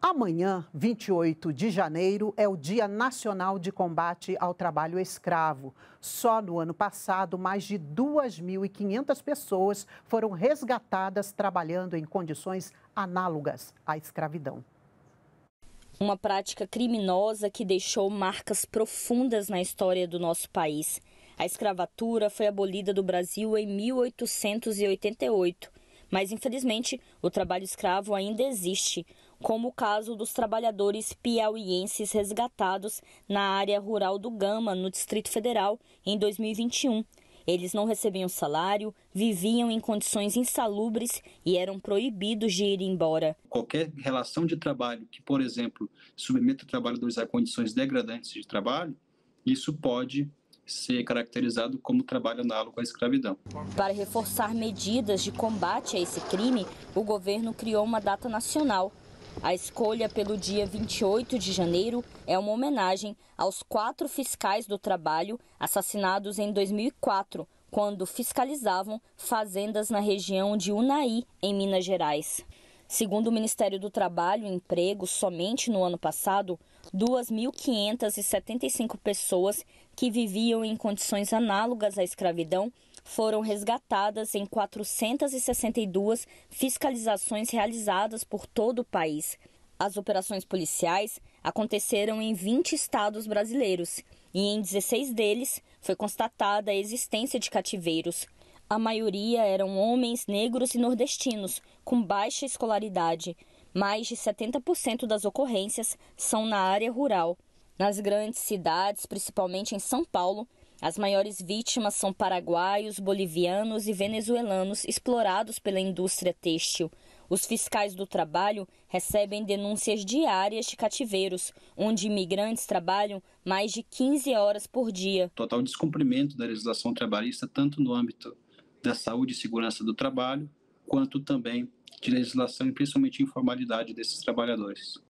Amanhã, 28 de janeiro, é o Dia Nacional de Combate ao Trabalho Escravo. Só no ano passado, mais de 2.500 pessoas foram resgatadas trabalhando em condições análogas à escravidão. Uma prática criminosa que deixou marcas profundas na história do nosso país. A escravatura foi abolida do Brasil em 1888. Mas, infelizmente, o trabalho escravo ainda existe como o caso dos trabalhadores piauienses resgatados na área rural do Gama, no Distrito Federal, em 2021. Eles não recebiam salário, viviam em condições insalubres e eram proibidos de ir embora. Qualquer relação de trabalho que, por exemplo, submeta trabalhadores a condições degradantes de trabalho, isso pode ser caracterizado como trabalho análogo à escravidão. Para reforçar medidas de combate a esse crime, o governo criou uma data nacional a escolha pelo dia 28 de janeiro é uma homenagem aos quatro fiscais do trabalho assassinados em 2004, quando fiscalizavam fazendas na região de Unai, em Minas Gerais. Segundo o Ministério do Trabalho e Emprego, somente no ano passado, 2.575 pessoas que viviam em condições análogas à escravidão foram resgatadas em 462 fiscalizações realizadas por todo o país. As operações policiais aconteceram em 20 estados brasileiros e em 16 deles foi constatada a existência de cativeiros. A maioria eram homens negros e nordestinos, com baixa escolaridade. Mais de 70% das ocorrências são na área rural. Nas grandes cidades, principalmente em São Paulo, as maiores vítimas são paraguaios, bolivianos e venezuelanos explorados pela indústria têxtil. Os fiscais do trabalho recebem denúncias diárias de cativeiros, onde imigrantes trabalham mais de 15 horas por dia. Total descumprimento da legislação trabalhista, tanto no âmbito da saúde e segurança do trabalho, quanto também de legislação e principalmente informalidade desses trabalhadores.